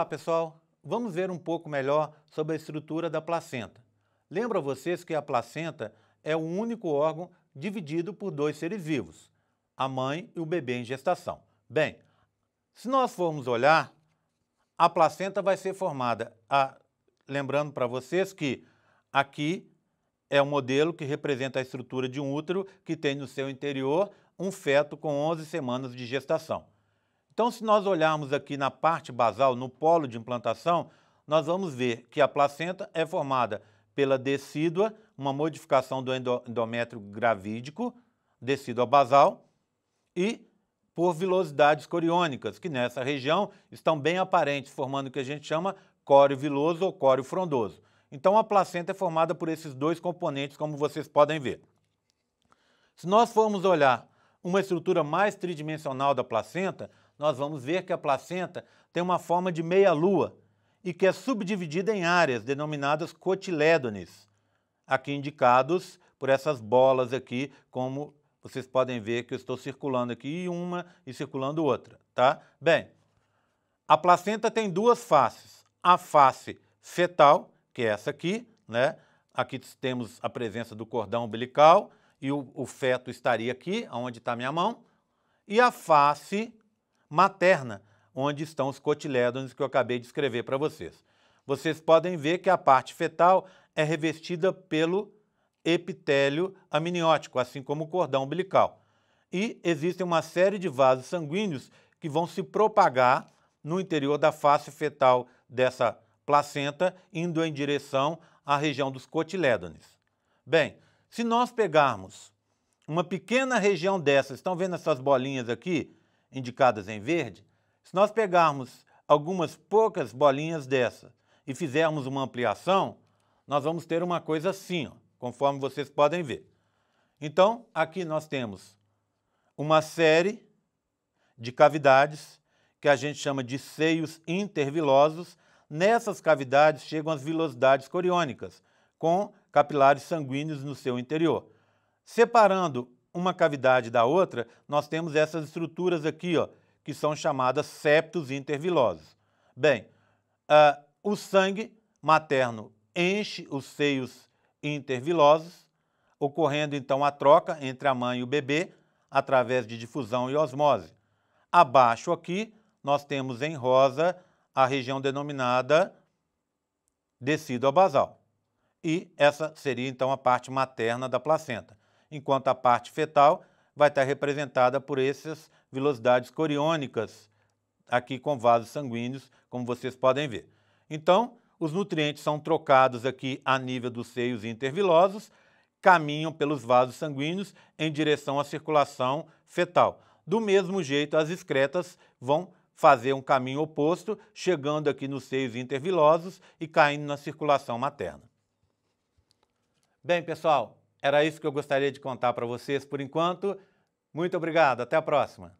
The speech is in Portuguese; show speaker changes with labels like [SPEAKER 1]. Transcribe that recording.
[SPEAKER 1] Olá pessoal, vamos ver um pouco melhor sobre a estrutura da placenta. Lembro a vocês que a placenta é o único órgão dividido por dois seres vivos, a mãe e o bebê em gestação. Bem, se nós formos olhar, a placenta vai ser formada, a, lembrando para vocês que aqui é o um modelo que representa a estrutura de um útero que tem no seu interior um feto com 11 semanas de gestação. Então, se nós olharmos aqui na parte basal, no polo de implantação, nós vamos ver que a placenta é formada pela decídua, uma modificação do endométrio gravídico, decídua basal, e por vilosidades coriônicas, que nessa região estão bem aparentes, formando o que a gente chama córeo viloso ou córeo frondoso. Então, a placenta é formada por esses dois componentes, como vocês podem ver. Se nós formos olhar uma estrutura mais tridimensional da placenta, nós vamos ver que a placenta tem uma forma de meia-lua e que é subdividida em áreas denominadas cotilédones, aqui indicados por essas bolas aqui, como vocês podem ver que eu estou circulando aqui uma e circulando outra, tá? Bem, a placenta tem duas faces, a face fetal, que é essa aqui, né? Aqui temos a presença do cordão umbilical e o, o feto estaria aqui, onde está minha mão, e a face materna, onde estão os cotilédons que eu acabei de escrever para vocês. Vocês podem ver que a parte fetal é revestida pelo epitélio amniótico, assim como o cordão umbilical. E existem uma série de vasos sanguíneos que vão se propagar no interior da face fetal dessa placenta, indo em direção à região dos cotilédones. Bem, se nós pegarmos uma pequena região dessa, estão vendo essas bolinhas aqui? indicadas em verde, se nós pegarmos algumas poucas bolinhas dessa e fizermos uma ampliação, nós vamos ter uma coisa assim, ó, conforme vocês podem ver. Então, aqui nós temos uma série de cavidades que a gente chama de seios intervilosos. Nessas cavidades chegam as vilosidades coriônicas, com capilares sanguíneos no seu interior. Separando uma cavidade da outra, nós temos essas estruturas aqui, ó, que são chamadas septos intervilosos. Bem, uh, o sangue materno enche os seios intervilosos, ocorrendo então a troca entre a mãe e o bebê através de difusão e osmose. Abaixo aqui, nós temos em rosa a região denominada decido basal. E essa seria então a parte materna da placenta enquanto a parte fetal vai estar representada por essas velocidades coriônicas, aqui com vasos sanguíneos, como vocês podem ver. Então, os nutrientes são trocados aqui a nível dos seios intervilosos, caminham pelos vasos sanguíneos em direção à circulação fetal. Do mesmo jeito, as excretas vão fazer um caminho oposto, chegando aqui nos seios intervilosos e caindo na circulação materna. Bem, pessoal, era isso que eu gostaria de contar para vocês por enquanto. Muito obrigado, até a próxima.